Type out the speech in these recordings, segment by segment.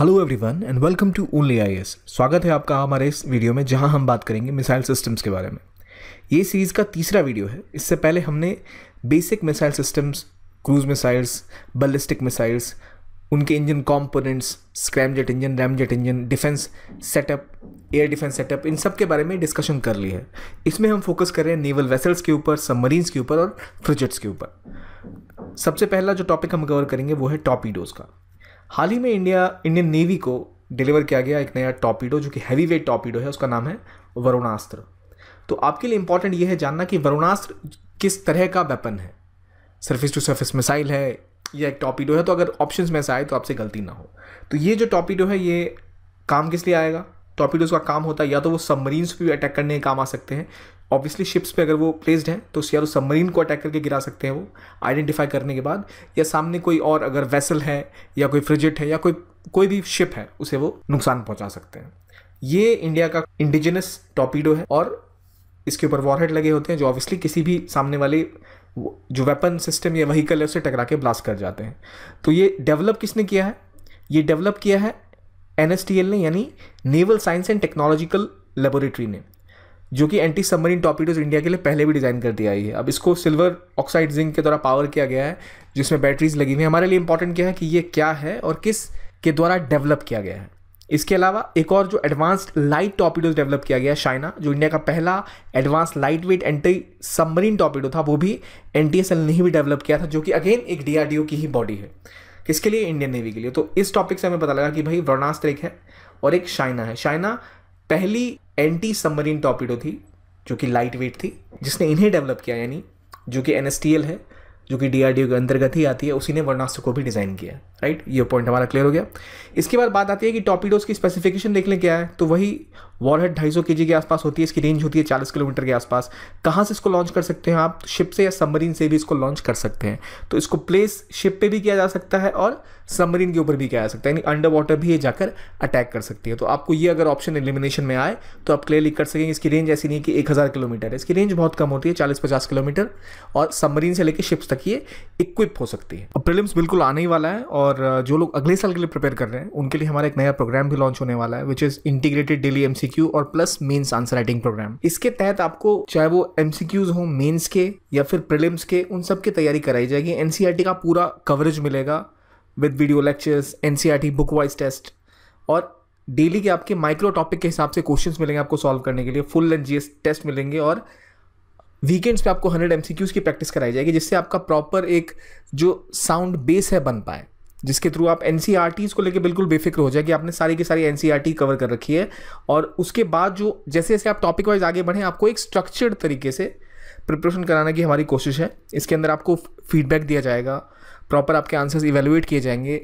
Hello everyone and welcome to only I स्वागत है आपका हमारे इस वीडियो में जहां हम बात करेंगे मिसाइल सिस्टम्स के बारे में ये सीरीज़ का तीसरा वीडियो है इससे पहले हमने basic missile systems cruise missiles ballistic missiles उनके engine components scramjet engine ramjet engine defence setup air defence setup इन सब के बारे में डिस्कशन कर ली है इसमें हम फोकस कर रहे हैं नेवल वेसल्स के ऊपर सबमरीन्स के ऊपर और फ्रिजेट्स के ऊपर सबसे पहला जो टॉपिक हम कवर करेंगे वो है टॉपीडोज़ का हाल ही में इंडिया इंडियन नेवी को डिलीवर किया गया एक नया टॉपिडो जो कि हैवी वेट टॉपिडो है उसका नाम है वरुणास्त्र तो आपके लिए इंपॉर्टेंट ये है जानना कि वरुणास्त्र किस तरह का वेपन है सर्फिस टू सर्फिस मिसाइल है या एक टॉपिडो है तो अगर ऑप्शन में से आए तो आपसे गलती ना हो तो ये जो टॉपिडो है ये काम किस लिए आएगा टॉपिडोज का काम होता है या तो वो सबमरीन्स पर भी अटैक करने के काम आ सकते हैं ऑब्वियसली शिप्स पे अगर वो प्लेस्ड है तो या तो सबमरीन को अटैक करके गिरा सकते हैं वो आइडेंटिफाई करने के बाद या सामने कोई और अगर वेसल है या कोई फ्रिजिट है या कोई कोई भी शिप है उसे वो नुकसान पहुंचा सकते हैं ये इंडिया का इंडिजिनस टॉपीडो है और इसके ऊपर वॉरहेड लगे होते हैं जो ऑब्वियसली किसी भी सामने वाले जो वेपन सिस्टम या वहीकल है उसे टकरा के ब्लास्ट कर जाते हैं तो ये डेवलप किसने किया है ये डेवलप किया है एन ने यानी naval science and technological laboratory ने जो कि एंटी सबमरीन टॉपिडोज इंडिया के लिए पहले भी डिज़ाइन कर दिया है अब इसको सिल्वर ऑक्साइड जिंक के द्वारा पावर किया गया है जिसमें बैटरीज लगी हुई हैं हमारे लिए इंपॉर्टेंट क्या है कि ये क्या है और किस के द्वारा डेवलप किया गया है इसके अलावा एक और जो एडवांस्ड लाइट टॉपिडोज डेवलप किया गया है जो इंडिया का पहला advance light weight anti submarine torpedo था वो भी एन ने ही भी डेवलप किया था जो कि अगेन एक डी की ही बॉडी है किसके लिए इंडियन नेवी के लिए तो इस टॉपिक से हमें पता लगा कि भाई वर्णास्त्र एक है और एक शाइना है शाइना पहली एंटी सबमरीन टॉपिडो थी जो कि लाइट वेट थी जिसने इन्हें डेवलप किया यानी जो कि एन है जो कि डी के अंतर्गत ही आती है उसी ने वर्णास्त्र को भी डिज़ाइन किया राइट ये पॉइंट हमारा क्लियर हो गया इसके बाद बात आती है कि टॉपिडोज की स्पेसिफिकेशन देख लें क्या है तो वही वॉरहेड ढाई सौ के के आसपास होती है इसकी रेंज होती है चालीस किलोमीटर के आसपास कहाँ से इसको लॉन्च कर सकते हैं आप शिप से या सबमरीन से भी इसको लॉन्च कर सकते हैं तो इसको प्लेस शिप पर भी किया जा सकता है और सबमरीन के ऊपर भी किया जा सकता है यानी अंडर वाटर भी ये जाकर अटैक कर सकती है तो आपको ये अगर ऑप्शन एलिमिनेशन में आए तो आप क्लियरली कर सकेंगे इसकी रेंज ऐसी नहीं कि एक हज़ार किलोमीटर है इसकी रेंज बहुत कम होती है चालीस पचास किलोमीटर और सबमरीन से लेकर शिप्स तक ये इक्विप हो सकती है और प्रिलिम्स बिल्कुल आने ही वाला है और और जो लोग अगले साल के लिए प्रिपेयर कर रहे हैं उनके लिए हमारा एक नया प्रोग्राम भी लॉन्च होने वाला है which is integrated daily MCQ और plus mains answer writing programme इसके तहत आपको चाहे वो एमसीक्यूज हो मेन्स के या फिर प्रिलिम्स के उन सब की तैयारी कराई जाएगी एनसीआरटी e का पूरा कवरेज मिलेगा with video lectures NCERT book wise test और डेली के आपके माइक्रो टॉपिक के हिसाब से क्वेश्चंस मिलेंगे आपको सॉल्व करने के लिए फुल एंड जी टेस्ट मिलेंगे और वीकेंड्स पे आपको 100 एमसीक्यूज की प्रैक्टिस कराई जाएगी जिससे आपका प्रॉपर एक जो साउंड बेस है बन पाए जिसके थ्रू आप एन e को लेकर बिल्कुल बेफिक्र हो जाए कि आपने सारी की सारी एन कवर e कर रखी है और उसके बाद जो जैसे जैसे आप टॉपिक वाइज आगे बढ़ें आपको एक स्ट्रक्चर्ड तरीके से प्रिपरेशन कराने की हमारी कोशिश है इसके अंदर आपको फीडबैक दिया जाएगा प्रॉपर आपके आंसर्स इवेलुएट किए जाएंगे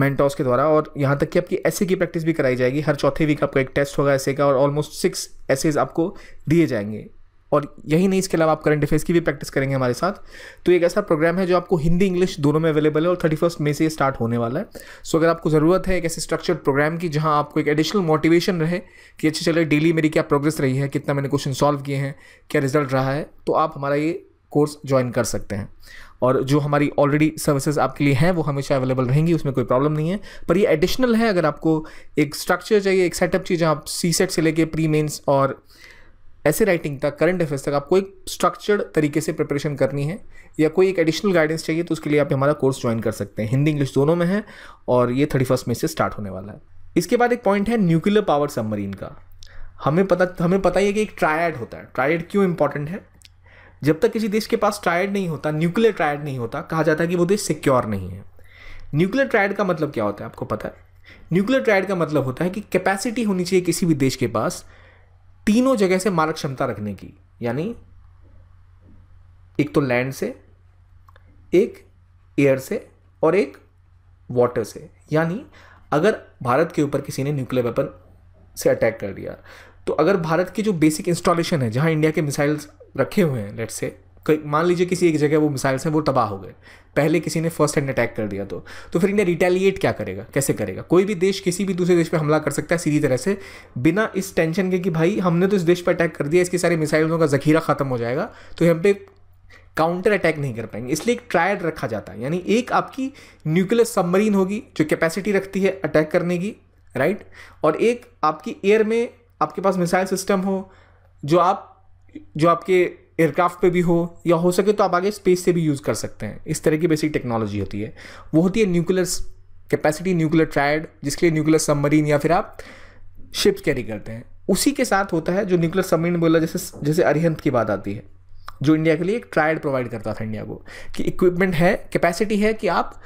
मैंटॉस के द्वारा और यहाँ तक कि आपकी ऐसे की प्रैक्टिस भी कराई जाएगी हर चौथे वीक आपका एक टेस्ट होगा ऐसे का और ऑलमोस्ट सिक्स ऐसेज आपको दिए जाएंगे और यही नहीं इसके अलावा आप करंट अफेयर्स की भी प्रैक्टिस करेंगे हमारे साथ तो एक ऐसा प्रोग्राम है जो आपको हिंदी इंग्लिश दोनों में अवेलेबल है और थर्टी फर्स्ट मई से ये स्टार्ट होने वाला है सो अगर आपको ज़रूरत है एक ऐसे स्ट्रक्चर्ड प्रोग्राम की जहाँ आपको एक एडिशनल मोटिवेशन रहे कि अच्छे चले डेली मेरी क्या प्रोग्रेस रही है कितना मैंने क्वेश्चन सॉल्व किए हैं क्या रिजल्ट रहा है तो आप हमारा ये कोर्स ज्वाइन कर सकते हैं और जो हमारी ऑलरेडी सर्विसेज आपके लिए हैं वो हमेशा अवेलेबल रहेंगी उसमें कोई प्रॉब्लम नहीं है पर ये एडिशनल है अगर आपको एक स्ट्रक्चर चाहिए एक सेटअप चाहिए जहाँ आप सी सेट से लेके प्री मेंस और ऐसे राइटिंग तक करंट अफेयर्स तक आपको एक स्ट्रक्चर्ड तरीके से प्रिपरेशन करनी है या कोई एक एडिशनल गाइडेंस चाहिए तो उसके लिए आप हमारा कोर्स ज्वाइन कर सकते हैं हिंदी इंग्लिश दोनों में है और ये थर्टी फर्स्ट में से स्टार्ट होने वाला है इसके बाद एक पॉइंट है न्यूक्लियर पावर सबमरीन का हमें पता हमें पता ही है कि एक ट्रायड होता है ट्रायड क्यों इंपॉर्टेंट है जब तक किसी देश के पास ट्रायड नहीं होता न्यूक्लियर ट्रायड नहीं होता कहा जाता है कि वो देश सिक्योर नहीं है न्यूक्लियर ट्रायड का मतलब क्या होता है आपको पता है न्यूक्लियर ट्रायड का मतलब होता है कि कैपेसिटी होनी चाहिए किसी भी देश के पास तीनों जगह से मारक क्षमता रखने की यानी एक तो लैंड से एक एयर से और एक वाटर से यानी अगर भारत के ऊपर किसी ने न्यूक्लियर वेपन से अटैक कर दिया तो अगर भारत की जो बेसिक इंस्टॉलेशन है जहाँ इंडिया के मिसाइल्स रखे हुए हैं लेट्स से मान लीजिए किसी एक जगह वो मिसाइल्स हैं वो तबाह हो गए पहले किसी ने फर्स्ट हैंड अटैक कर दिया तो तो फिर इंडिया रिटेलिएट क्या करेगा कैसे करेगा कोई भी देश किसी भी दूसरे देश पर हमला कर सकता है सीधी तरह से बिना इस टेंशन के कि भाई हमने तो इस देश पर अटैक कर दिया इसके सारे मिसाइलों का जखीरा ख़त्म हो जाएगा तो हम पे काउंटर अटैक नहीं कर पाएंगे इसलिए एक ट्रायड रखा जाता है यानी एक आपकी न्यूक्लियर सबमरीन होगी जो कैपेसिटी रखती है अटैक करने की राइट और एक आपकी एयर में आपके पास मिसाइल सिस्टम हो जो आप जो आपके एयरक्राफ्ट पे भी हो या हो सके तो आप आगे स्पेस से भी यूज़ कर सकते हैं इस तरह की बेसिक टेक्नोलॉजी होती है वो होती है न्यूक्लियर कैपेसिटी न्यूक्लियर ट्रायड जिसके लिए न्यूक्लियर सबमरीन या फिर आप शिप्स कैरी करते हैं उसी के साथ होता है जो न्यूक्लियर सबमरीन बोला जैसे जैसे अरिहंत की बात आती है जो इंडिया के लिए एक ट्रायड प्रोवाइड करता था इंडिया को कि इक्विपमेंट है कैपेसिटी है कि आप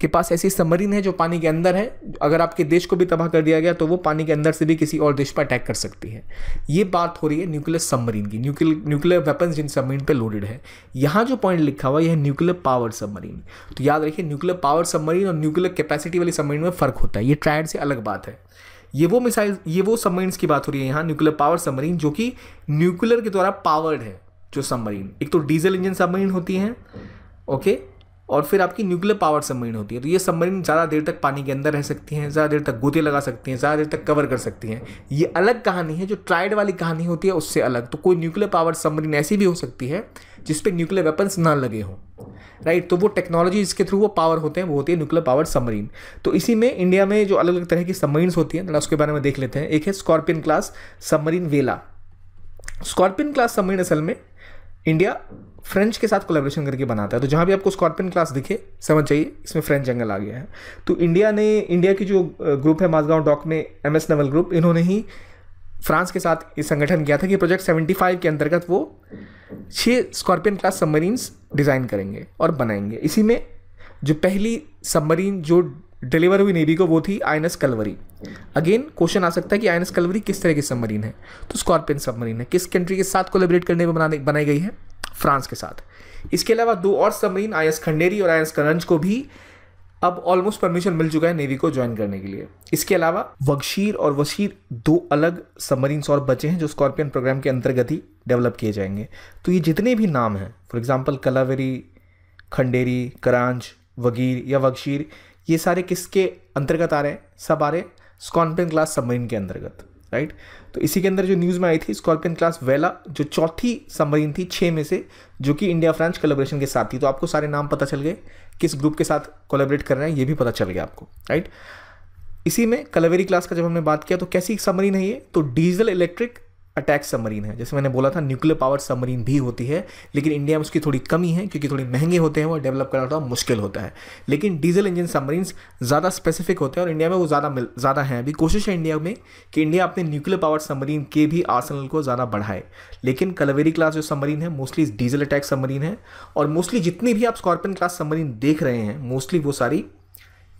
के पास ऐसी सबमरीन है जो पानी के अंदर है अगर आपके देश को भी तबाह कर दिया गया तो वो पानी के अंदर से भी किसी और देश पर अटैक कर सकती है ये बात हो रही है न्यूक्लियर सबमरीन की न्यूक्लियर न्यूक्लियर वेपन्स जिन सबमरीन पे लोडेड है यहाँ जो पॉइंट लिखा हुआ है यह न्यूक्लियर पावर सबमरीन तो याद रखिए न्यूक्लियर पावर सबमरीन और न्यूक्लियर कैपेसिटी वाली सबमरीन में फ़र्क होता है ये ट्रायड से अलग बात है ये वो मिसाइल ये वो सबमरीन्स की बात हो रही है यहाँ न्यूक्लियर पावर सबमरीन जो कि न्यूक्लियर के द्वारा पावर्ड है जो सबमरीन एक तो डीजल इंजन सबमरीन होती हैं ओके और फिर आपकी न्यूक्लियर पावर सबमरीन होती है तो ये सबमरीन ज़्यादा देर तक पानी के अंदर रह सकती हैं ज़्यादा देर तक गोते लगा सकती हैं ज़्यादा देर तक कवर कर सकती हैं ये अलग कहानी है जो ट्राइड वाली कहानी होती है उससे अलग तो कोई न्यूक्लियर पावर सबमरीन ऐसी भी हो सकती है जिस पर न्यूक्लियर वेपन्स ना लगे हों राइट तो वो टेक्नोलॉजी इसके थ्रू वो पावर होते हैं वो होती है न्यूक्लियर पावर सबमरीन तो इसी में इंडिया में जो अलग अलग तरह की सबमरीन्स होती हैं उसके बारे में देख लेते हैं एक है Scorpion class submarine Vela Scorpion class submarine असल में इंडिया फ्रेंच के साथ कोलेब्रेशन करके बनाता है तो जहाँ भी आपको स्कॉर्पियन क्लास दिखे समझ जाइए इसमें फ्रेंच जंगल आ गया है तो इंडिया ने इंडिया की जो ग्रुप है माजगांव डॉक में एम एस नवल ग्रुप इन्होंने ही फ्रांस के साथ ये संगठन किया था कि प्रोजेक्ट 75 के अंतर्गत वो छः स्कॉर्पियन क्लास सबमरीन्स डिज़ाइन करेंगे और बनाएंगे इसी में जो पहली सबमरीन जो डिलीवर हुई नेवी को वो थी I N Kalvari again question आ सकता है कि आई एन कलवरी किस तरह की सबमरीन है तो स्कॉर्पियन सबमरीन है किस कंट्री के साथ कोलेबरेट करने में बनाई गई है फ्रांस के साथ इसके अलावा दो और सबमरीन आई एस खंडेरी और आई एस करंज को भी अब ऑलमोस्ट परमिशन मिल चुका है नेवी को ज्वाइन करने के लिए इसके अलावा वगशीर और वशीर दो अलग सबमरीन और बचे हैं जो स्कॉर्पियन प्रोग्राम के अंतर्गत ही डेवलप किए जाएंगे तो ये जितने भी नाम हैं फॉर एग्जाम्पल कलावेरी खंडेरी करांच वगीर या वगशीर ये सारे किसके अंतर्गत आ रहे हैं सब आ रहे हैं स्कॉर्पियन क्लास सबमरीन के अंतर्गत राइट तो इसी के अंदर जो न्यूज़ में आई थी स्कॉर्पियन क्लास वेला जो चौथी सबमरीन थी छः में से जो कि इंडिया फ्रांस कोलेब्रेशन के साथ थी तो आपको सारे नाम पता चल गए किस ग्रुप के साथ कोलेबरेट कर रहे हैं ये भी पता चल गया आपको राइट इसी में कलवेरी क्लास का जब हमने बात किया तो कैसी सबमरीन है ये तो डीजल इलेक्ट्रिक अटैक सबमरीन है जैसे मैंने बोला था न्यूक्लियर पावर सबमरीन भी होती है लेकिन इंडिया में उसकी थोड़ी कमी है क्योंकि थोड़ी महंगे होते हैं और डेवलप करना थोड़ा मुश्किल होता है लेकिन डीजल इंजन सबमरीन्स ज़्यादा स्पेसिफिक होते हैं और इंडिया में वो ज़्यादा मिल ज़्यादा हैं अभी कोशिश है इंडिया में कि इंडिया अपने न्यूक्लियर पावर सबमरीन के भी आसनल को ज़्यादा बढ़ाए लेकिन कलवेरी क्लास जो सबमरीन है मोस्टली डीजल अटैक सबमरीन है और मोस्टली जितनी भी आप स्कॉर्पियन क्लास सबमरीन देख रहे हैं मोस्टली वो सारी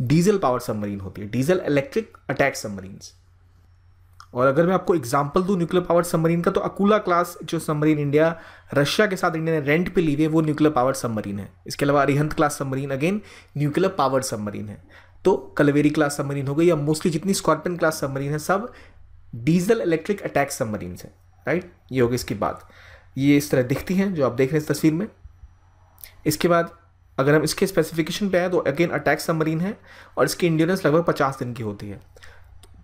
डीजल पावर सबमरीन होती है डीजल इलेक्ट्रिक अटैक सबमरीन्स और अगर मैं आपको एग्जाम्पल दूँ न्यूक्लियर पावर सबमरीन का तो अकूला क्लास जो सबमरीन इंडिया रशिया के साथ इंडिया ने रेंट पे ली हुई है वो न्यूक्लियर पावर सबमरीन है इसके अलावा Arihant class submarine again nuclear power submarine है तो कलवेरी क्लास सबमरीन हो गई या मोस्टली जितनी स्कॉर्पियन क्लास सबमरीन है सब डीजल इलेक्ट्रिक अटैक सबमरीन है राइट ये होगी इसकी बात ये इस तरह दिखती हैं जो आप देख रहे हैं इस तस्वीर में इसके बाद अगर हम इसके स्पेसिफिकेशन पे आए तो अगेन अटैक सबमरीन है और इसकी इंड्योरेंस लगभग पचास दिन की होती है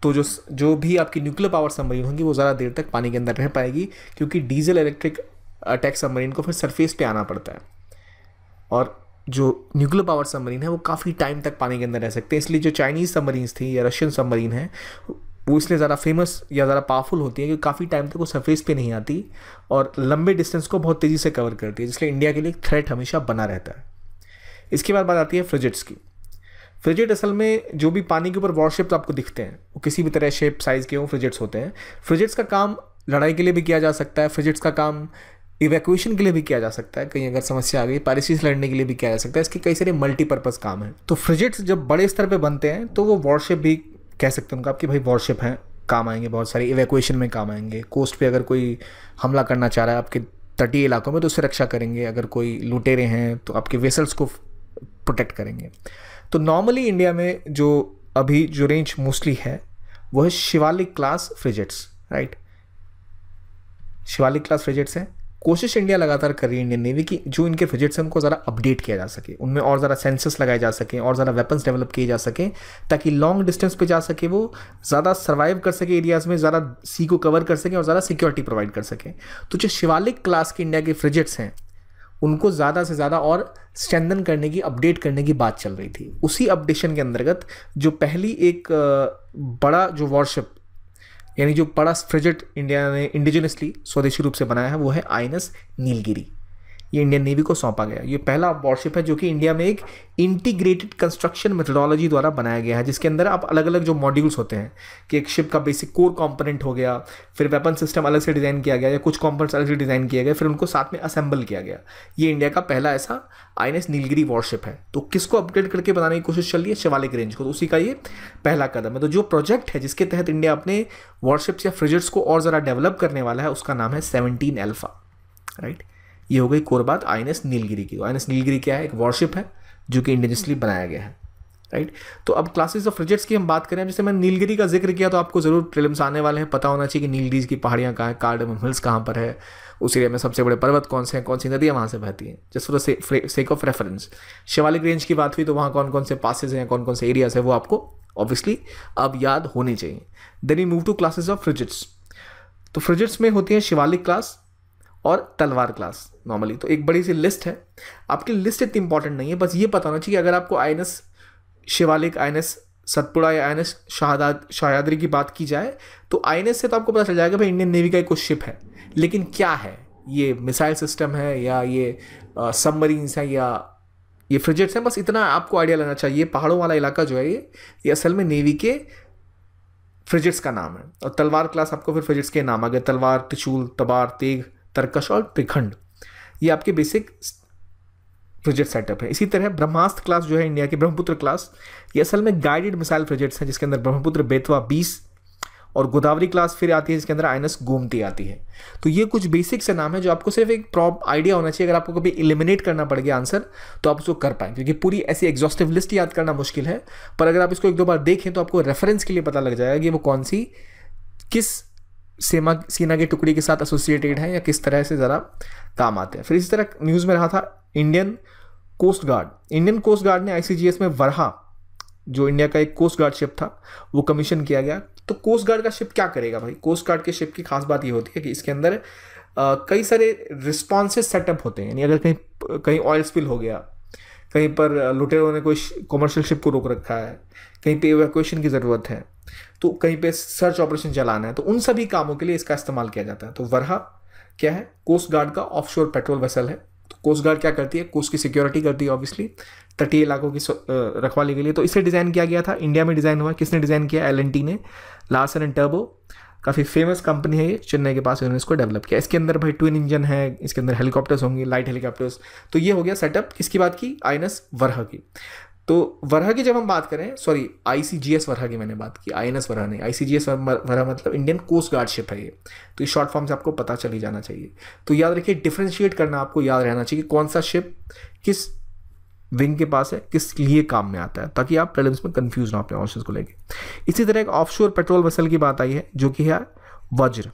तो जो जो भी आपकी न्यूक्लियर पावर सबमरीन होंगी वो ज़्यादा देर तक पानी के अंदर रह पाएगी क्योंकि डीजल इलेक्ट्रिक अटैक सबमरीन को फिर सरफेस पे आना पड़ता है और जो न्यूक्लियर पावर सबमरीन है वो काफ़ी टाइम तक पानी के अंदर रह सकते हैं इसलिए जो चाइनीज़ सबमरीन थी या रशियन सबमरीन है वो इसलिए ज़्यादा फेमस या ज़्यादा पावरफुल होती है क्योंकि काफ़ी टाइम तक वो सरफेस पे नहीं आती और लंबे डिस्टेंस को बहुत तेज़ी से कवर करती है जिसलिए इंडिया के लिए थ्रेट हमेशा बना रहता है इसके बाद बात आती है फ्रिजिट्स की फ्रिजेट असल में जो भी पानी के ऊपर वॉरशिप्स तो आपको दिखते हैं वो किसी भी तरह शेप साइज़ के हों फ्रिजेट्स होते हैं फ्रिजेट्स का काम लड़ाई के लिए भी किया जा सकता है फ्रिजेट्स का काम इवैक्यूएशन के लिए भी किया जा सकता है कहीं अगर समस्या आ गई पारिसी से लड़ने के लिए भी किया जा सकता है इसके कई सारे मल्टीपर्पज़ काम हैं तो फ्रिजेट्स जब बड़े स्तर पर बनते हैं तो वो वॉरशिप भी कह सकते हैं उनका कि भाई वॉरशिप हैं काम आएंगे बहुत सारे इवैक्यूएशन में काम आएंगे कोस्ट पे अगर कोई हमला करना चाह रहा है आपके तटीय इलाकों में तो उससे रक्षा करेंगे अगर कोई लुटेरे हैं तो आपके वेसल्स को प्रोटेक्ट करेंगे तो नॉर्मली इंडिया में जो अभी जो रेंज मोस्टली है वह Shivalik class frigates right Shivalik class frigates हैं कोशिश इंडिया लगातार कर रही है इंडियन नेवी की जो इनके फ्रिजेट्स हैं उनको ज़रा अपडेट किया जा सके उनमें और ज़रा सेंसर्स लगाए जा सकें और ज़रा वेपन्स डेवलप किए जा सकें ताकि लॉन्ग डिस्टेंस पे जा सके वो ज़्यादा सर्वाइव कर सके एरियाज़ में ज़्यादा सी को कवर कर सकें और ज़्यादा सिक्योरिटी प्रोवाइड कर सकें तो जो शिवालिक क्लास के इंडिया के फ्रिजेट्स हैं उनको ज़्यादा से ज़्यादा और स्ट्रेंदन करने की अपडेट करने की बात चल रही थी उसी अपडेशन के अंतर्गत जो पहली एक बड़ा जो वॉरशिप यानी जो बड़ा फ्रिजेट इंडिया ने इंडिजिनसली स्वदेशी रूप से बनाया है वो है आइनस नीलगिरी ये इंडियन नेवी को सौंपा गया ये पहला वॉरशिप है जो कि इंडिया में एक इंटीग्रेटेड कंस्ट्रक्शन मेथडोलॉजी द्वारा बनाया गया है जिसके अंदर आप अलग अलग जो मॉड्यूल्स होते हैं कि एक शिप का बेसिक कोर कॉम्पोनेंट हो गया फिर वेपन सिस्टम अलग से डिज़ाइन किया गया या कुछ कॉम्पोनेंट्स अलग से डिज़ाइन किया गया फिर उनको साथ में असेंबल किया गया ये इंडिया का पहला ऐसा आई नीलगिरी वॉरशिप है तो किसको अपग्रेड करके बनाने की कोशिश चल रही है शिवालिक रेंज को तो उसी का ये पहला कदम है तो जो प्रोजेक्ट है जिसके तहत इंडिया अपने वॉरशिप्स या फ्रिजेट्स को और ज़रा डेवलप करने वाला है उसका नाम है सेवनटीन एल्फ़ा राइट ये हो गई कोर बात आई नीलगिरी की आई नीलगिरी क्या है एक वॉरशिप है जो कि इंडिजियसली बनाया गया है राइट right? तो अब क्लासेस ऑफ रिजेक्ट्स की हम बात करें जैसे मैंने नीलगिरी का जिक्र किया तो आपको जरूर प्रिलिम्स आने वाले हैं पता होना चाहिए कि नीलगिरी की पहाड़ियाँ कहाँ कार्डम हिल्स कहाँ पर है उस एरिया में सबसे बड़े पर्वत कौन से हैं कौन सी नदियाँ वहाँ से बहती हैं जिस for sake of reference Shivalik range की बात हुई तो वहाँ कौन कौन से पासेज हैं कौन कौन से एरियाज हैं वो आपको ऑब्वियसली अब याद होने चाहिए then you move to classes of frigates तो फ्रिजिट्स में होती हैं शिवालिक क्लास और तलवार क्लास नॉर्मली तो एक बड़ी सी लिस्ट है आपकी लिस्ट इतनी इंपॉर्टेंट नहीं है बस ये पता होना चाहिए अगर आपको आई शिवालिक आई सतपुड़ा या आई एन शाहदाद शाहयादरी की बात की जाए तो आई से तो आपको पता चल जाएगा भाई इंडियन नेवी का एक कुछ शिप है लेकिन क्या है ये मिसाइल सिस्टम है या ये सबमरीन्स हैं या ये फ्रिजेट्स हैं बस इतना आपको आइडिया लेना चाहिए पहाड़ों वाला इलाका जो है ये ये असल में नेवी के फ्रिजेट्स का नाम है और तलवार क्लास आपको फिर फ्रिजेट्स के नाम आ गए तलवार तिचूल तबार तेग तर्कश और त्रिखंड ये आपके बेसिक फ्रिजेट सेटअप है इसी तरह ब्रह्मास्त्र क्लास जो है इंडिया के ब्रह्मपुत्र क्लास ये असल में गाइडेड मिसाइल फ्रिजेट्स हैं जिसके अंदर ब्रह्मपुत्र बेतवा बीस और गोदावरी क्लास फिर आती है जिसके अंदर आइनस गोमती आती है तो ये कुछ बेसिक से नाम है जो आपको सिर्फ एक प्रॉप आइडिया होना चाहिए अगर आपको कभी इलिमिनेट करना पड़ गया आंसर तो आप उसको कर पाएंगे क्योंकि पूरी ऐसी एग्जॉस्टिव लिस्ट याद करना मुश्किल है पर अगर आप इसको एक दो बार देखें तो आपको रेफरेंस के लिए पता लग जाएगा कि वो कौन सी किस सेमा सीना की टुकड़ी के साथ एसोसिएटेड हैं या किस तरह से ज़रा काम आते हैं फिर इसी तरह न्यूज़ में रहा था Indian coast guard Indian coast guard ने आईसीजीएस में वरहा जो इंडिया का एक कोस्ट गार्ड शिप था वो कमीशन किया गया तो कोस्ट गार्ड का शिप क्या करेगा भाई कोस्ट गार्ड के शिप की खास बात ये होती है कि इसके अंदर कई सारे रिस्पॉन्सेज सेटअप होते हैं यानी अगर कहीं कहीं ऑयल स्पिल हो गया कहीं पर लुटेरों ने कोई कॉमर्शियल शिप को रोक रखा है कहीं पे इवैक्यूएशन की ज़रूरत है तो कहीं पे सर्च ऑपरेशन चलाना है तो उन सभी कामों के लिए इसका इस्तेमाल किया जाता है तो वरहा क्या है कोस्ट गार्ड का ऑफशोर पेट्रोल वेसल है तो कोस्ट गार्ड क्या करती है कोस्ट की सिक्योरिटी करती है ऑब्वियसली तटीय इलाकों की रखवाली के लिए तो इसे डिज़ाइन किया गया था इंडिया में डिज़ाइन हुआ किसने डिज़ाइन किया एल ने लार्सन एंड टर्बो काफ़ी फेमस कंपनी है ये चेन्नई के पास इन्होंने इसको डेवलप किया इसके अंदर भाई ट्विन इंजन है इसके अंदर हेलीकॉप्टर्स होंगे लाइट हेलीकॉप्टर्स तो ये हो गया सेटअप किसकी बात की आई वरह की तो वरह की जब हम बात करें sorry I C G S वरह की मैंने बात की आई एन एस वरह नहीं आई सी जी एस वरह मतलब इंडियन कोस्ट गार्ड शिप है ये तो ये शॉर्ट फॉर्म से आपको पता चली जाना चाहिए तो याद रखिए डिफ्रेंशिएट करना आपको याद रहना चाहिए कौन सा शिप किस विंग के पास है किस लिए काम में आता है ताकि आप प्रिलिम्स में कंफ्यूज ना अपने ऑप्शन को लेके इसी तरह एक ऑफशोर पेट्रोल वसल की बात आई है जो कि है वज्र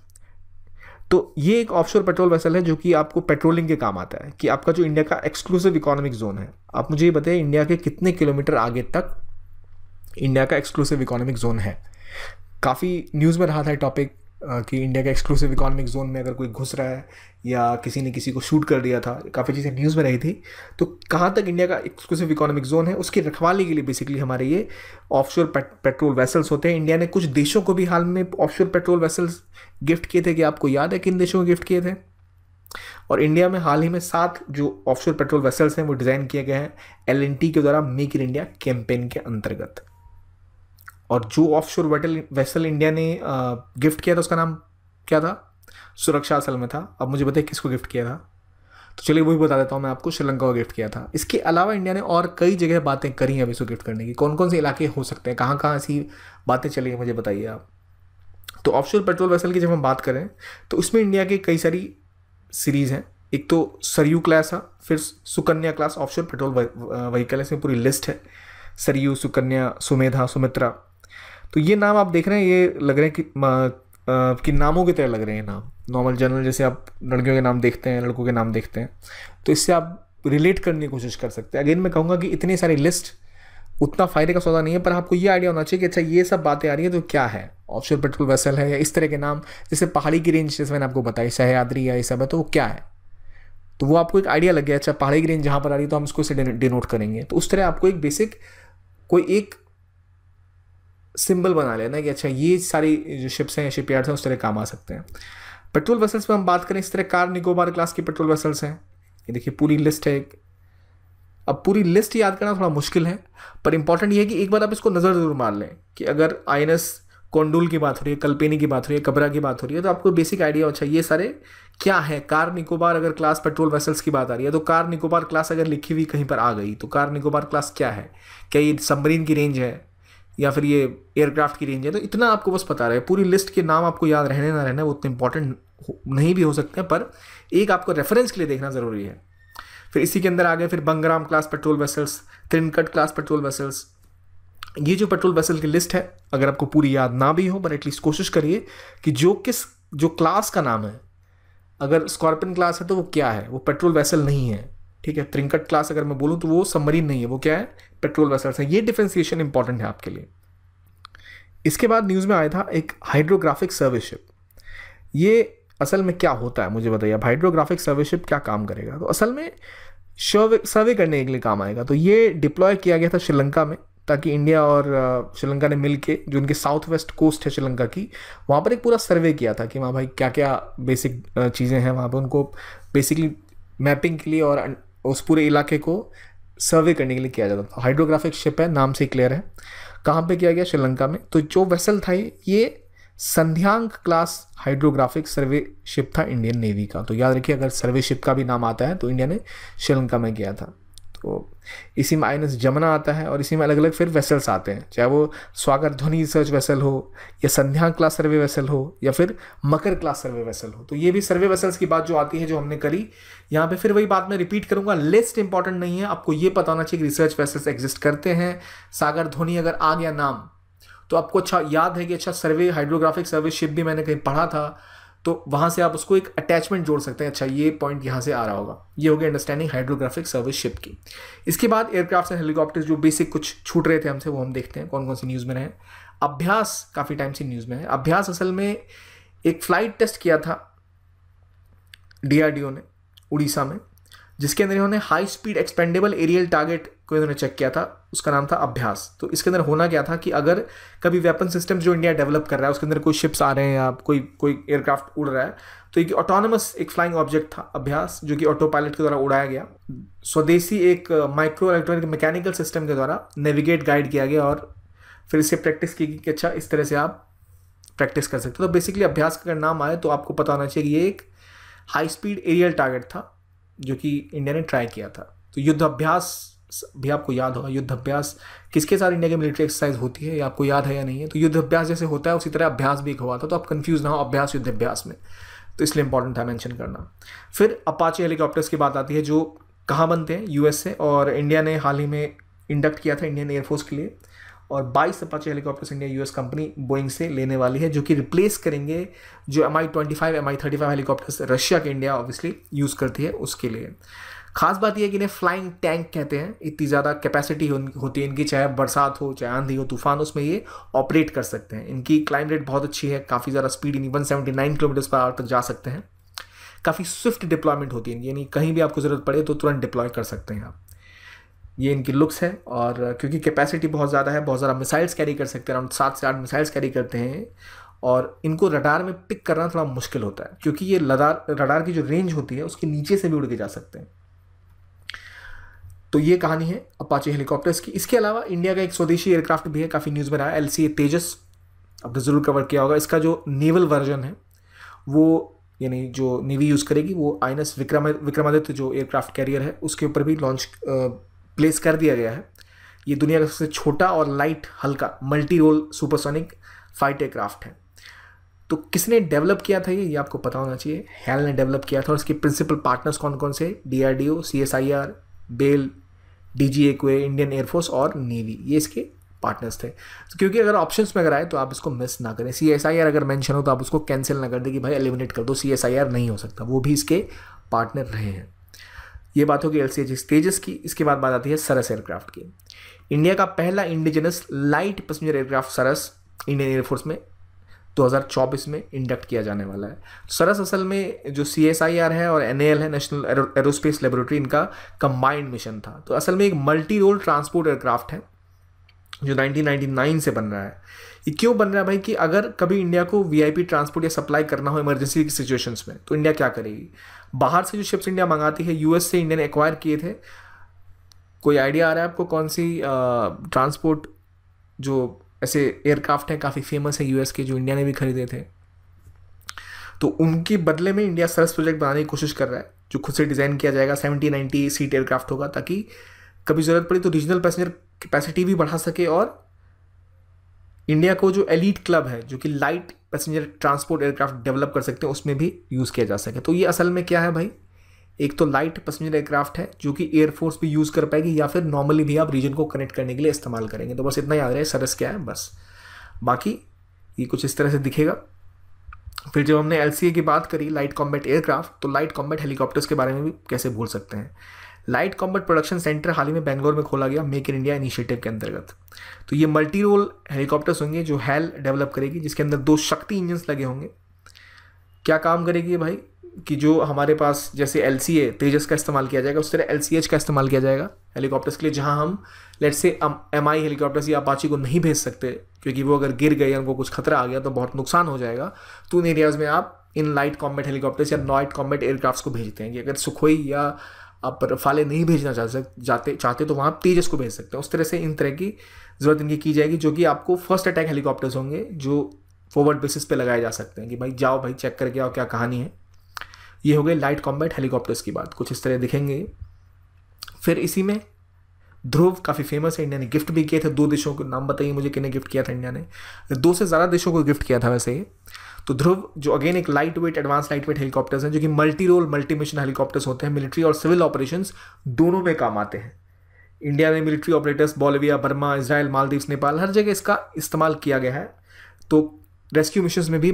तो ये एक ऑफशोर पेट्रोल वेसल है जो कि आपको पेट्रोलिंग के काम आता है कि आपका जो इंडिया का एक्सक्लूसिव इकोनॉमिक जोन है आप मुझे ये बताइए इंडिया के कितने किलोमीटर आगे तक इंडिया का एक्सक्लूसिव इकोनॉमिक जोन है काफ़ी न्यूज़ में रहा था टॉपिक कि इंडिया के एक्सक्लूसिव इकोनॉमिक जोन में अगर कोई घुस रहा है या किसी ने किसी को शूट कर दिया था काफ़ी चीज़ें न्यूज़ में रही थी तो कहाँ तक इंडिया का एक्सक्लूसिव इकोनॉमिक जोन है उसकी रखवाली के लिए बेसिकली हमारे ये ऑफ पे, पेट्रोल वेसल्स होते हैं इंडिया ने कुछ देशों को भी हाल में ऑफ पेट्रोल वेसल्स गिफ्ट किए थे कि आपको याद है किन देशों को गिफ्ट किए थे और इंडिया में हाल ही में सात जो ऑफ पेट्रोल वेसल्स हैं वो डिज़ाइन किए गए हैं एल के द्वारा मेक इन इंडिया कैंपेन के अंतर्गत और जो ऑफ वेटल वेसल इंडिया ने गिफ्ट किया था उसका नाम क्या था सुरक्षा असल में था अब मुझे बताइए किसको गिफ्ट किया था तो चलिए वही बता देता हूँ मैं आपको श्रीलंका को गिफ्ट किया था इसके अलावा इंडिया ने और कई जगह बातें करी हैं अभी इसको गिफ्ट करने की कौन कौन से इलाके हो सकते हैं कहाँ कहाँ ऐसी बातें चली हैं मुझे बताइए आप तो ऑफशोर पेट्रोल वेसल की जब हम बात करें तो उसमें इंडिया की कई सारी सीरीज़ हैं एक तो सरयू क्लास है फिर Sukanya class offshore patrol vehicle इसमें पूरी लिस्ट है सरयू सुकन्या सुमेधा सुमित्रा तो ये नाम आप देख रहे हैं ये लग रहे हैं कि कि नामों की तरह लग रहे हैं नाम नॉर्मल जनरल जैसे आप लड़कियों के नाम देखते हैं लड़कों के नाम देखते हैं तो इससे आप रिलेट करने की कोशिश कर सकते हैं अगेन मैं कहूँगा कि इतनी सारी लिस्ट उतना फ़ायदे का सौदा नहीं है पर आपको ये आइडिया होना चाहिए कि अच्छा ये सब बातें आ रही है तो क्या है ऑफशोर पेट्रोल वेसल है या इस तरह के नाम जैसे पहाड़ी की रेंज जैसे मैंने आपको सह सहयाद्री या ये सब है तो वो क्या है तो वो आपको एक आइडिया लग गया अच्छा पहाड़ी की रेंज जहाँ पर आ रही है तो हम इसको इसे डिनोट करेंगे तो उस तरह आपको एक बेसिक कोई एक सिंबल बना लेना कि अच्छा ये सारी जो शिप्स हैं शिप यार्ड्स हैं उस तरह काम आ सकते हैं पेट्रोल वेसल्स पर हम बात करें इस तरह कार निकोबार क्लास की पेट्रोल वेसल्स हैं ये देखिए पूरी लिस्ट है एक अब पूरी लिस्ट याद करना थोड़ा मुश्किल है पर इंपॉर्टेंट ये है कि एक बार आप इसको नज़र जरूर मार लें कि अगर आई कोंडूल की बात हो रही है कल्पेनी की बात हो रही है कबरा की बात हो रही है तो आपको बेसिक आइडिया हो चाहिए अच्छा, ये सारे क्या है कार निकोबार अगर क्लास पेट्रोल वेसल्स की बात आ रही है तो कार निकोबार क्लास अगर लिखी हुई कहीं पर आ गई तो कार निकोबार क्लास क्या है क्या ये सबमरीन की रेंज है या फिर ये एयरक्राफ्ट की रेंज है तो इतना आपको बस पता रहे पूरी लिस्ट के नाम आपको याद रहने ना रहने वो उतने इंपॉर्टेंट नहीं भी हो सकते हैं पर एक आपको रेफरेंस के लिए देखना ज़रूरी है फिर इसी के अंदर आ गए फिर Bangaram class patrol vessels Trinkat class patrol vessels ये जो पेट्रोल वेसल की लिस्ट है अगर आपको पूरी याद ना भी हो पर एटलीस्ट कोशिश करिए कि जो किस जो क्लास का नाम है अगर स्कॉर्पियन क्लास है तो वो क्या है वो पेट्रोल वेसल नहीं है ठीक है त्रिंकट क्लास अगर मैं बोलूँ तो वो सबमरीन नहीं है वो क्या है पेट्रोल वेसल्स हैं ये डिफ्रेंसिएशन इंपॉर्टेंट है आपके लिए इसके बाद न्यूज़ में आया था एक हाइड्रोग्राफिक सर्विस शिप ये असल में क्या होता है मुझे बताइए अब हाइड्रोग्राफिक सर्विस शिप क्या काम करेगा तो असल में सर्वे सर्वे करने के लिए काम आएगा तो ये डिप्लॉय किया गया था श्रीलंका में ताकि इंडिया और श्रीलंका ने के जो उनके साउथ वेस्ट कोस्ट है श्रीलंका की वहाँ पर एक पूरा सर्वे किया था कि वहाँ भाई क्या क्या बेसिक चीज़ें हैं वहाँ पर उनको बेसिकली मैपिंग के लिए और उस पूरे इलाके को सर्वे करने के लिए किया जाता था हाइड्रोग्राफिक शिप है नाम से क्लियर है कहाँ पे किया गया श्रीलंका में तो जो वेसल था ये Sandhayak class hydrographic survey ship था इंडियन नेवी का तो याद रखिए अगर सर्वे शिप का भी नाम आता है तो इंडिया ने श्रीलंका में किया था तो इसी में आईएनएस जमुना आता है और इसी में अलग अलग फिर वेसल्स आते हैं चाहे वो स्वागत ध्वनि रिसर्च वेसल हो या संध्या क्लास सर्वे वेसल हो या फिर मकर क्लास सर्वे वेसल हो तो ये भी सर्वे वेसल्स की बात जो आती है जो हमने करी यहाँ पे फिर वही बात मैं रिपीट करूँगा लिस्ट इंपॉर्टेंट नहीं है आपको ये पता होना चाहिए कि रिसर्च वेसल्स एग्जिस्ट करते हैं सागर ध्वनि अगर आ गया नाम तो आपको अच्छा याद है कि अच्छा सर्वे हाइड्रोग्राफिक सर्वे शिप भी मैंने कहीं पढ़ा था तो वहाँ से आप उसको एक अटैचमेंट जोड़ सकते हैं अच्छा ये पॉइंट यहाँ से आ रहा होगा ये हो गया अंडरस्टैंडिंग हाइड्रोग्राफिक सर्विस शिप की इसके बाद एयरक्राफ्ट एंड हेलीकॉप्टर जो बेसिक कुछ छूट रहे थे हमसे वो हम देखते हैं कौन कौन से न्यूज़ में रहे अभ्यास काफ़ी टाइम से न्यूज़ में है अभ्यास असल में एक फ्लाइट टेस्ट किया था डीआरडीओ ने उड़ीसा में जिसके अंदर इन्होंने high speed expendable aerial target को इन्होंने चेक किया था उसका नाम था अभ्यास तो इसके अंदर होना क्या था कि अगर कभी वेपन सिस्टम जो इंडिया डेवलप कर रहा है उसके अंदर कोई शिप्स आ रहे हैं या कोई कोई एयरक्राफ्ट उड़ रहा है तो एक ऑटोनमस एक फ्लाइंग ऑब्जेक्ट था अभ्यास जो कि ऑटो पायलट के द्वारा उड़ाया गया स्वदेशी एक माइक्रो इलेक्ट्रॉनिक मैकेनिकल सिस्टम के द्वारा नेविगेट गाइड किया गया और फिर इससे प्रैक्टिस की कि अच्छा इस तरह से आप प्रैक्टिस कर सकते हो तो बेसिकली अभ्यास का अगर नाम आए तो आपको पता होना चाहिए कि ये एक हाई स्पीड एरियल टारगेट था जो कि इंडिया ने ट्राई किया था तो युद्ध अभ्यास भी आपको याद होगा युद्ध अभ्यास किसके साथ इंडिया की मिलिट्री एक्सरसाइज होती है या आपको याद है या नहीं है तो युद्ध अभ्यास जैसे होता है उसी तरह अभ्यास भी एक हुआ था तो आप कंफ्यूज ना हो अभ्यास युद्ध अभ्यास में तो इसलिए इंपॉर्टेंट था मैंशन करना फिर अपाचे हेलीकॉप्टर्स की बात आती है जो कहाँ बनते हैं यूएसए और इंडिया ने हाल ही में इंडक्ट किया था इंडियन एयरफोर्स के लिए और 22 Apache helicopters India US company Boeing से लेने वाली है जो कि रिप्लेस करेंगे जो M I twenty five M I thirty five helicopters Russia के इंडिया ऑब्वियसली यूज़ करती है उसके लिए खास बात यह है कि इन्हें फ्लाइंग टैंक कहते हैं इतनी ज़्यादा कैपेसिटी होती है इनकी चाहे बरसात हो चाहे आंधी हो तूफान उसमें ये ऑपरेट कर सकते हैं इनकी क्लाइम रेट बहुत अच्छी है काफ़ी ज़्यादा स्पीड इनकी one seventy nine kilometre per hour तक जा सकते हैं काफ़ी स्विफ्ट डिप्लॉयमेंट होती है यानी कहीं भी आपको ज़रूरत पड़े तो तुरंत डिप्लॉय कर सकते हैं आप ये इनकी लुक्स है और क्योंकि कैपेसिटी बहुत ज़्यादा है बहुत ज़्यादा मिसाइल्स कैरी कर सकते हैं अराउंड सात से आठ मिसाइल्स कैरी करते हैं और इनको रडार में पिक करना थोड़ा मुश्किल होता है क्योंकि ये लदार रडार की जो रेंज होती है उसके नीचे से भी उड़ के जा सकते हैं तो ये कहानी है अपाचे हेलीकॉप्टर्स की इसके अलावा इंडिया का एक स्वदेशी एयरक्राफ्ट भी है काफ़ी न्यूज़ में रहा है एल तेजस आपने ज़रूर कवर किया होगा इसका जो नेवल वर्जन है वो यानी जो नेवी यूज़ करेगी वो I N S Vikram Vikramaditya जो एयरक्राफ्ट कैरियर है उसके ऊपर भी लॉन्च प्लेस कर दिया गया है ये दुनिया का सबसे छोटा और लाइट हल्का multi role supersonic fight aircraft है तो किसने डेवलप किया था ये ये आपको पता होना चाहिए हेल ने डेवलप किया था और इसके प्रिंसिपल पार्टनर्स कौन कौन से D R D O C S I R BEL D G एक्वे इंडियन एयरफोर्स और नेवी ये इसके पार्टनर्स थे तो क्योंकि अगर ऑप्शन में अगर आए तो आप इसको मिस ना करें सी एस आई आर अगर मैंशन हो तो आप उसको कैंसिल ना कर दें कि भाई एलिमिनेट कर दो सी एस आई आर नहीं हो सकता वो भी इसके पार्टनर रहे हैं ये बात होगी एल सी तेजस की इसके बाद बात आती है सरस एयरक्राफ्ट की इंडिया का पहला indigenous light passenger aircraft Saras Indian air force में 2024 में इंडक्ट किया जाने वाला है सरस असल में जो सी है और एन है नेशनल एरोस्पेस लेबोरेटरी इनका कंबाइंड मिशन था तो असल में एक मल्टी रोल ट्रांसपोर्ट एयरक्राफ्ट है जो 1999 से बन रहा है ये क्यों बन रहा है भाई कि अगर कभी इंडिया को वीआईपी ट्रांसपोर्ट या सप्लाई करना हो इमरजेंसी की सिचुएशंस में तो इंडिया क्या करेगी बाहर से जो शिप्स इंडिया मंगाती है यूएस से इंडिया ने एक्वायर किए थे कोई आइडिया आ रहा है आपको कौन सी ट्रांसपोर्ट जो ऐसे एयरक्राफ्ट हैं काफ़ी फेमस है यूएस के जो इंडिया ने भी खरीदे थे तो उनके बदले में इंडिया सरस प्रोजेक्ट बनाने की कोशिश कर रहा है जो खुद से डिज़ाइन किया जाएगा सेवेंटी नाइन्टी सीट एयरक्राफ्ट होगा ताकि कभी ज़रूरत पड़ी तो रीजनल पैसेंजर कैपेसिटी भी बढ़ा सके और इंडिया को जो एलिट क्लब है जो कि light passenger transport aircraft develop कर सकते हैं उसमें भी यूज़ किया जा सके तो ये असल में क्या है भाई एक तो लाइट पैसेंजर एयरक्राफ्ट है जो कि एयरफोर्स भी यूज़ कर पाएगी या फिर नॉर्मली भी आप रीजन को कनेक्ट करने के लिए इस्तेमाल करेंगे तो बस इतना याद रहे सरस क्या है बस बाकी ये कुछ इस तरह से दिखेगा फिर जब हमने एल की बात करी लाइट कॉम्बैट एयरक्राफ्ट तो लाइट कॉम्बैट हेलीकॉप्टर्स के बारे में भी कैसे भूल सकते हैं लाइट कॉम्बट प्रोडक्शन सेंटर हाल ही में बेंगलोर में खोला गया मेक इन इंडिया इनिशिएटिव के अंतर्गत तो ये मल्टी रोल हेलीकॉप्टर्स होंगे जो हेल डेवलप करेगी जिसके अंदर दो शक्ति इंजन्स लगे होंगे क्या काम करेगी भाई कि जो हमारे पास जैसे एल तेजस का इस्तेमाल किया जाएगा उस तरह एल का इस्तेमाल किया जाएगा हेलीकॉप्टर्स के लिए जहाँ हम लेट से एम आई हेलीकॉप्टर्स या अपाची को नहीं भेज सकते क्योंकि वो अगर गिर गए उनको कुछ खतरा आ गया तो बहुत नुकसान हो जाएगा तो उन एरियाज़ में आप इन लाइट कॉम्बेट हेलीकॉप्टर्स या नॉइट कॉम्बेट एयरक्राफ्ट को भेजते हैं कि अगर सुखोई या आप फाले नहीं भेजना चाह सकते जाते चाहते तो वहाँ आप तेजस को भेज सकते हैं उस तरह से इन तरह की ज़रूरत इनकी की जाएगी जो कि आपको फर्स्ट अटैक हेलीकॉप्टर्स होंगे जो फॉरवर्ड बेसिस पे लगाए जा सकते हैं कि भाई जाओ भाई चेक करके आओ क्या कहानी है ये हो गई लाइट कॉम्बैट हेलीकॉप्टर्स की बात कुछ इस तरह दिखेंगे फिर इसी में ध्रुव काफ़ी फेमस है इंडिया ने गिफ्ट भी किए थे दो देशों को नाम बताइए मुझे किन्हें गिफ्ट किया था इंडिया ने दो से ज़्यादा देशों को गिफ्ट किया था वैसे ही तो ध्रुव जो अगेन एक light weight advance light weight helicopters हैं जो कि multi role multi mission helicopters होते हैं मिलिट्री और सिविल ऑपरेशन दोनों में काम आते हैं इंडिया में military operators Bolivia Burma Israel Maldives Nepal हर जगह इसका इस्तेमाल किया गया है तो रेस्क्यू मिशन में भी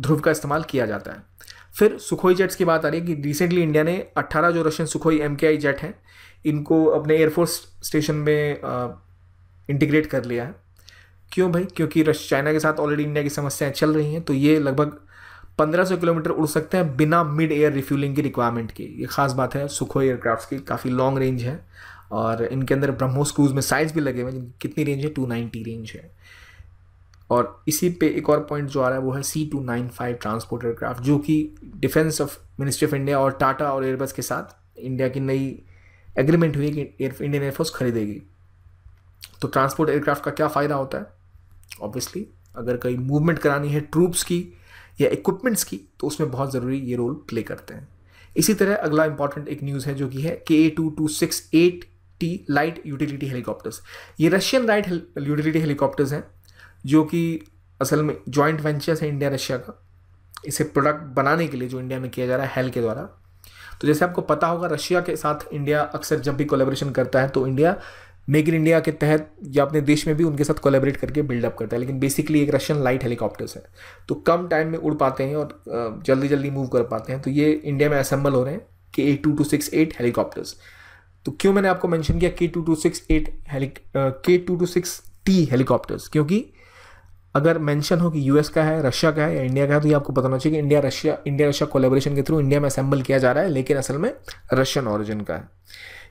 ध्रुव का इस्तेमाल किया जाता है फिर सुखोई जेट्स की बात आ रही है कि रिसेंटली इंडिया ने 18 जो रशियन सुखोई एम जेट हैं इनको अपने एयरफोर्स स्टेशन में इंटीग्रेट कर लिया है क्यों भाई क्योंकि चाइना के साथ ऑलरेडी इंडिया की समस्याएं चल रही हैं तो ये लगभग 1500 किलोमीटर उड़ सकते हैं बिना मिड एयर रिफ्यूलिंग की रिक्वायरमेंट की ये खास बात है सुखोई एयरक्राफ्ट की काफ़ी लॉन्ग रेंज है और इनके अंदर ब्रह्मोस क्रूज में साइज भी लगे हुए हैं कितनी रेंज है टू रेंज है और इसी पे एक और पॉइंट जो आ रहा है वो है C two nine five transport aircraft जो कि defence of ministry of India और टाटा और एयरबस के साथ इंडिया की नई एग्रीमेंट हुई कि इंडियन एयरफोर्स खरीदेगी तो ट्रांसपोर्ट एयरक्राफ्ट का क्या फ़ायदा होता है ऑब्वियसली अगर कहीं मूवमेंट करानी है ट्रूप्स की या इक्विपमेंट्स की तो उसमें बहुत ज़रूरी ये रोल प्ले करते हैं इसी तरह अगला इंपॉर्टेंट एक न्यूज़ है जो कि है K A two two six eight T light utility helicopters ये रशियन लाइट यूटिलिटी हेलीकॉप्टर्स हैं जो कि असल में जॉइंट वेंचर्स है इंडिया रशिया का इसे प्रोडक्ट बनाने के लिए जो इंडिया में किया जा रहा है हेल के द्वारा तो जैसे आपको पता होगा रशिया के साथ इंडिया अक्सर जब भी कोलेब्रेशन करता है तो इंडिया मेक इन इंडिया के तहत या अपने देश में भी उनके साथ कोलेबरेट करके बिल्डअप करता है लेकिन बेसिकली एक रशियन लाइट हेलीकॉप्टर्स है तो कम टाइम में उड़ पाते हैं और जल्दी जल्दी मूव कर पाते हैं तो ये इंडिया में असेंबल हो रहे हैं K A two two six eight helicopters तो क्यों मैंने आपको मैंशन किया K two two six eight heli K two two six T helicopters क्योंकि अगर मेंशन हो कि यूएस का है रशिया का है या इंडिया का है तो ये आपको पता होना चाहिए कि India Russia India Russia collaboration के थ्रू इंडिया में असेंबल किया जा रहा है लेकिन असल में रशियन ऑरिजिन का है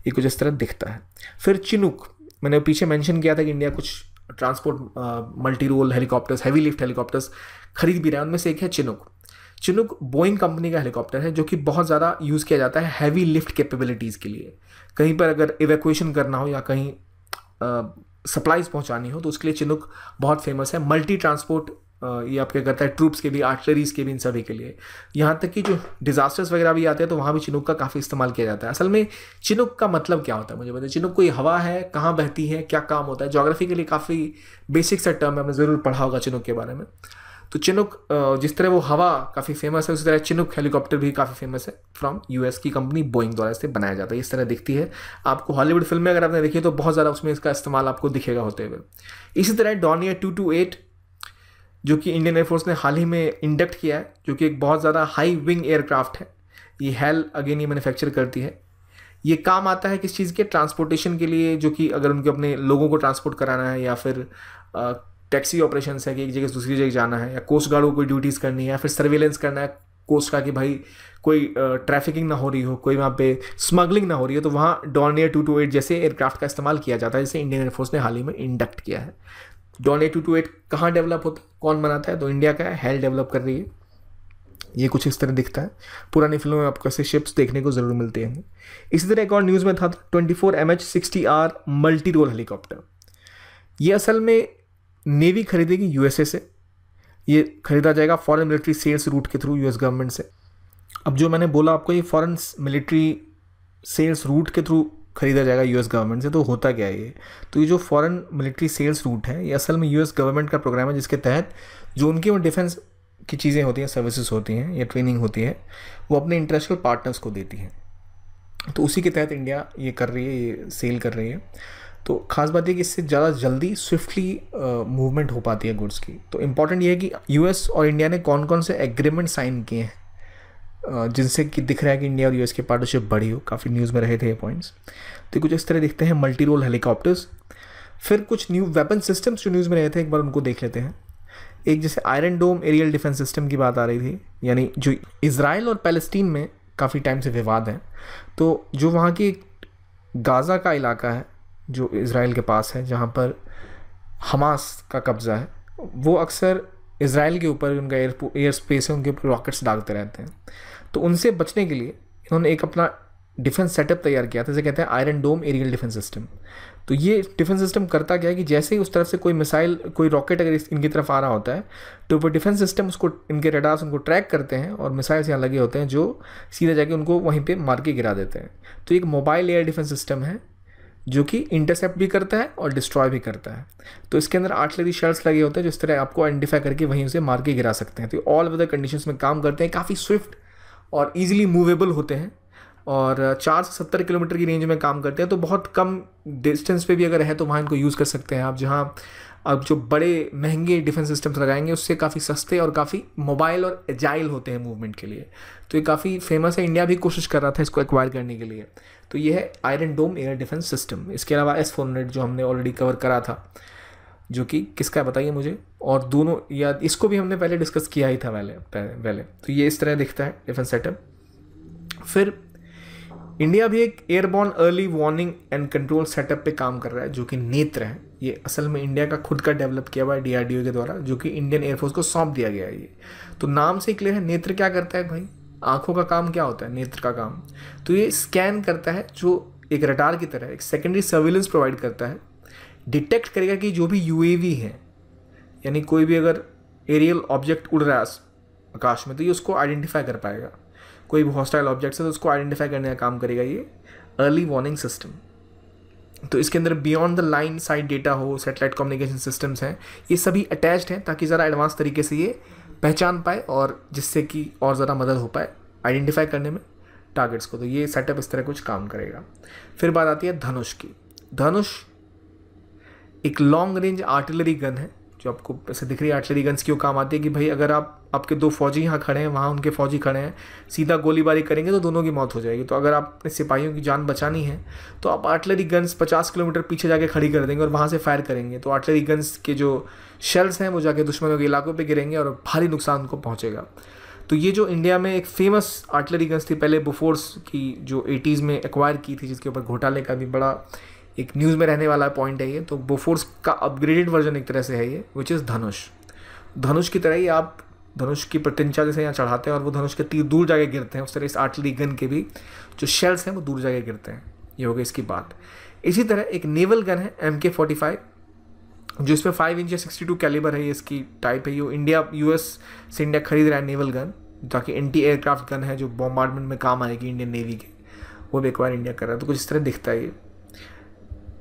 ये कुछ इस तरह दिखता है फिर चिनुक मैंने पीछे मेंशन किया था कि इंडिया कुछ transport multi role helicopters heavy lift helicopters खरीद भी रहे हैं उनमें से एक है चिनुक चिनुक बोइंग कंपनी का हेलीकॉप्टर है जो कि बहुत ज़्यादा यूज़ किया जाता है हैवी लिफ्ट कैपेबिलिटीज़ के लिए कहीं पर अगर इवैक्यूएशन करना हो या कहीं सप्लाइज पहुंचानी हो तो उसके लिए चिनुक बहुत फेमस है मल्टी ट्रांसपोर्ट ये आपके करता है ट्रूप्स के भी आर्टिलरीज के भी इन सभी के लिए यहाँ तक कि जो डिजास्टर्स वगैरह भी आते हैं तो वहाँ भी चिनुक का काफ़ी इस्तेमाल किया जाता है असल में चिनुक का मतलब क्या होता है मुझे बताया चिनुक कोई हवा है कहाँ बहती है क्या काम होता है जोग्राफी के लिए काफ़ी बेसिक सा टर्म है हमने ज़रूर पढ़ा होगा चिनुक के बारे में तो चिनुक जिस तरह वो हवा काफ़ी फेमस है उसी तरह चिनुक हेलीकॉप्टर भी काफ़ी फेमस है फ्रॉम यूएस की कंपनी बोइंग द्वारा इसे बनाया जाता है इस तरह दिखती है आपको हॉलीवुड फिल्म में अगर आपने देखी तो बहुत ज़्यादा उसमें इसका इस्तेमाल आपको दिखेगा होते हुए इसी तरह डॉनियर टू टू एट जो कि इंडियन एयरफोर्स ने हाल ही में इंडक्ट किया है जो कि एक बहुत ज़्यादा हाई विंग एयरक्राफ्ट है ये हेल अगेन ये मैन्युफैक्चर करती है ये काम आता है किस चीज़ के ट्रांसपोर्टेशन के लिए जो कि अगर उनके अपने लोगों को ट्रांसपोर्ट कराना है या फिर टैक्सी ऑपरेशन है कि एक जगह से दूसरी जगह जाना है या कोस्ट गार्ड को कोई ड्यूटीज़ करनी है या फिर सर्वेलेंस करना है कोस्ट का कि भाई कोई ट्रैफिकिंग ना हो रही हो कोई वहाँ पे स्मगलिंग ना हो रही हो तो वहाँ डॉर्नियर टू टू एट जैसे एयरक्राफ्ट का इस्तेमाल किया जाता है जिसे इंडियन एयरफोर्स ने हाल ही में इंडक्ट किया है डॉन ए टू टू एट कहाँ डेवलप होता है कौन बनाता है तो इंडिया का है हेल डेवलप कर रही है ये कुछ इस तरह दिखता है पुरानी फिल्मों में आपको ऐसे शिप्स देखने को ज़रूर मिलते हैं इसी तरह एक और न्यूज़ में था twenty four M H sixty R multi role helicopter ये असल में नेवी खरीदेगी यूएसए से ये खरीदा जाएगा फॉरेन मिलिट्री सेल्स रूट के थ्रू यूएस गवर्नमेंट से अब जो मैंने बोला आपको ये फॉरेन मिलिट्री सेल्स रूट के थ्रू खरीदा जाएगा यूएस गवर्नमेंट से तो होता क्या है ये तो ये जो फॉरेन मिलिट्री सेल्स रूट है ये असल में यूएस गवर्नमेंट का प्रोग्राम है जिसके तहत जो उनकी वो डिफेंस की चीज़ें होती हैं सर्विसेज होती हैं या ट्रेनिंग होती है वो अपने इंटरनेशनल पार्टनर्स को देती हैं तो उसी के तहत इंडिया ये कर रही है ये सेल कर रही है तो खास बात यह कि इससे ज़्यादा जल्दी स्विफ्टली मूवमेंट हो पाती है गुड्स की तो इम्पॉर्टेंट ये है कि यूएस और इंडिया ने कौन कौन से एग्रीमेंट साइन किए हैं जिनसे कि दिख रहा है कि इंडिया और यूएस की पार्टनरशिप बढ़ी हो काफ़ी न्यूज़ में रहे थे ये पॉइंट्स तो कुछ इस तरह देखते हैं मल्टी रोल हेलीकॉप्टर्स फिर कुछ न्यू वेपन सिस्टम्स जो न्यूज़ में रहे थे एक बार उनको देख लेते हैं एक जैसे Iron Dome aerial defence system की बात आ रही थी यानी जो इसराइल और पैलेस्टीन में काफ़ी टाइम से विवाद हैं तो जो वहाँ की गाज़ा का इलाका है जो इसराइल के पास है जहाँ पर हमास का कब्ज़ा है वो अक्सर इसराइल के ऊपर उनका एयर एयर स्पेस है उनके ऊपर रॉकेट्स डालते रहते हैं तो उनसे बचने के लिए इन्होंने एक अपना डिफेंस सेटअप तैयार किया था जैसे कहते हैं Iron Dome aerial defence system तो ये डिफेंस सिस्टम करता क्या है कि जैसे ही उस तरफ से कोई मिसाइल कोई रॉकेट अगर इनकी तरफ आ रहा होता है तो वो डिफेंस सिस्टम उसको इनके रेडार्स उनको ट्रैक करते हैं और मिसाइल्स यहाँ लगे होते हैं जो सीधे जाके उनको वहीं पर मार के गिरा देते हैं तो एक मोबाइल एयर डिफेंस सिस्टम है जो कि इंटरसेप्ट भी करता है और डिस्ट्रॉय भी करता है तो इसके अंदर आठ लगी शर्ट्स लगे होते हैं जिस तरह आपको आइडेंटिफाई करके वहीं उसे मार के गिरा सकते हैं तो ऑल वेदर कंडीशंस में काम करते हैं काफ़ी स्विफ्ट और ईजिली मूवेबल होते हैं और चार से सत्तर किलोमीटर की रेंज में काम करते हैं तो बहुत कम डिस्टेंस पे भी अगर है तो वहाँ इनको यूज़ कर सकते हैं आप जहाँ अब जो बड़े महंगे डिफेंस सिस्टम्स लगाएंगे उससे काफ़ी सस्ते और काफ़ी मोबाइल और एजाइल होते हैं मूवमेंट के लिए तो ये काफ़ी फेमस है इंडिया भी कोशिश कर रहा था इसको एक्वायर करने के लिए तो ये है Iron Dome air defence system इसके अलावा एस फोर जो हमने ऑलरेडी कवर करा था जो कि किसका है बताइए मुझे और दोनों या इसको भी हमने पहले डिस्कस किया ही था पहले पहले तो ये इस तरह दिखता है डिफेंस सेटअप फिर इंडिया भी एक airborne early warning and control setup पे काम कर रहा है जो कि नेत्र है ये असल में इंडिया का खुद का डेवलप किया हुआ है डीआरडीओ के द्वारा जो कि इंडियन एयरफोर्स को सौंप दिया गया है ये तो नाम से क्लियर है नेत्र क्या करता है भाई आंखों का काम क्या होता है नेत्र का काम तो ये स्कैन करता है जो एक रटार की तरह एक सेकेंडरी सर्विलेंस प्रोवाइड करता है डिटेक्ट करेगा कि जो भी यू है यानी कोई भी अगर एरियल ऑब्जेक्ट उड़ रहा है आकाश में तो ये उसको आइडेंटिफाई कर पाएगा कोई भी हॉस्टाइल ऑब्जेक्ट्स है तो उसको आइडेंटिफाई करने का काम करेगा ये अर्ली वार्निंग सिस्टम तो इसके अंदर beyond the line side data हो सेटेलाइट कम्युनिकेशन सिस्टम्स हैं ये सभी अटैच्ड हैं ताकि ज़रा एडवांस तरीके से ये पहचान पाए और जिससे कि और ज़रा मदद हो पाए आइडेंटिफाई करने में टारगेट्स को तो ये सेटअप इस तरह कुछ काम करेगा फिर बात आती है धनुष की धनुष एक लॉन्ग रेंज आर्टिलरी गन है जो आपको ऐसे दिख रही है आर्टिलरी गन्स क्यों काम आती है कि भाई अगर आप आपके दो फौजी यहाँ खड़े हैं वहाँ उनके फौजी खड़े हैं सीधा गोलीबारी करेंगे तो दोनों की मौत हो जाएगी तो अगर आपने सिपाहियों की जान बचानी है तो आप आर्टिलरी गन्स पचास किलोमीटर पीछे जाके खड़ी कर देंगे और वहाँ से फायर करेंगे तो आर्टिलरी गन्स के जो शेल्स हैं वो जाके दुश्मनों के इलाकों पर गिरेंगे और भारी नुकसान उनको पहुँचेगा तो ये जो इंडिया में एक फेमस आर्टिलरी गन्स थी पहले बुफोर्स की जो एटीज़ में एक्वायर की थी जिसके ऊपर घोटाले का भी बड़ा एक न्यूज़ में रहने वाला पॉइंट है ये तो बोफोर्स का अपग्रेडेड वर्जन एक तरह से है ये विच इज़ धनुष धनुष की तरह ही आप धनुष की प्रत्यंचा जैसे यहाँ चढ़ाते हैं और वो धनुष के तीर दूर जाके गिरते हैं उस तरह इस आर्टली गन के भी जो शेल्स हैं वो दूर जाके गिरते हैं ये हो गई इसकी बात इसी तरह एक नेवल गन है एम के फोर्टी फाइव जो इसमें फाइव इंच या सिक्सटी टू कैलिबर है इसकी टाइप है ये इंडिया यू एस से इंडिया खरीद रहा है नेवल गन ताकि एंटी एयरक्राफ्ट गन है जो बॉम्बार्डमेंट में काम आएगी इंडियन नेवी के वो भी एक बार इंडिया कर रहा है तो कुछ इस तरह दिखता है ये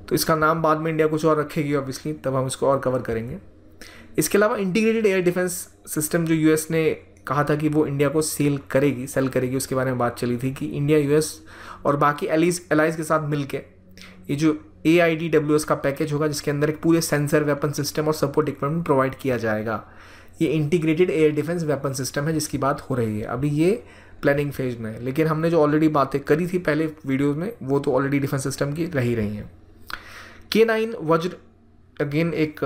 तो इसका नाम बाद में इंडिया कुछ और रखेगी ऑब्वियसली तब हम इसको और कवर करेंगे इसके अलावा इंटीग्रेटेड एयर डिफेंस सिस्टम जो यूएस ने कहा था कि वो इंडिया को सेल करेगी सेल करेगी उसके बारे में बात चली थी कि इंडिया यूएस और बाकी एलिस एलाइज के साथ मिल के ये जो A I D W S का पैकेज होगा जिसके अंदर एक पूरे सेंसर वेपन सिस्टम और सपोर्ट इक्विपमेंट प्रोवाइड किया जाएगा ये integrated air defence weapon system है जिसकी बात हो रही है अभी ये प्लानिंग फेज में है लेकिन हमने जो ऑलरेडी बातें करी थी पहले वीडियोज़ में वो तो ऑलरेडी डिफेंस सिस्टम की रही रही हैं के नाइन वज्र अगेन एक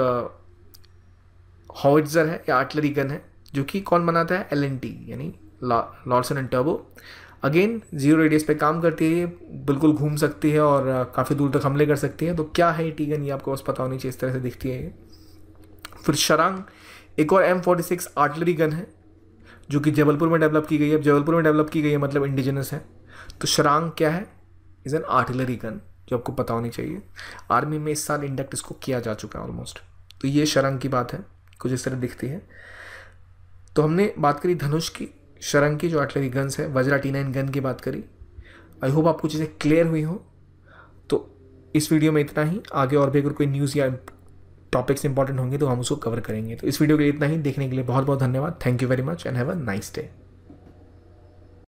हॉविटर uh, है या आर्टलरी गन है जो कि कौन बनाता है एल यानी लॉर्सन एंड टर्बो अगेन जीरो रेडियस पे काम करती है बिल्कुल घूम सकती है और uh, काफ़ी दूर तक हमले कर सकती है तो क्या है टी गन ये आपको बस पता होनी चाहिए इस तरह से दिखती है ये फिर शरांग एक और M forty six artillery gun है जो कि जबलपुर में डेवलप की गई है जबलपुर में डेवलप की गई है मतलब इंडिजिनस है तो शरांग क्या है इज़ एन आर्टिलरी गन जो आपको पता होनी चाहिए आर्मी में इस साल इंडक्ट इसको किया जा चुका है ऑलमोस्ट तो ये शरंग की बात है कुछ इस तरह दिखती है तो हमने बात करी धनुष की शरंग की जो आर्टिलरी गन्स है वज्रा टी नाइन गन की बात करी आई होप आपको चीज़ें क्लियर हुई हो तो इस वीडियो में इतना ही आगे और भी अगर कोई न्यूज़ या टॉपिक्स इंपॉर्टेंट होंगे तो हम उसको कवर करेंगे तो इस वीडियो के लिए इतना ही देखने के लिए बहुत बहुत धन्यवाद thank you very much and have a nice day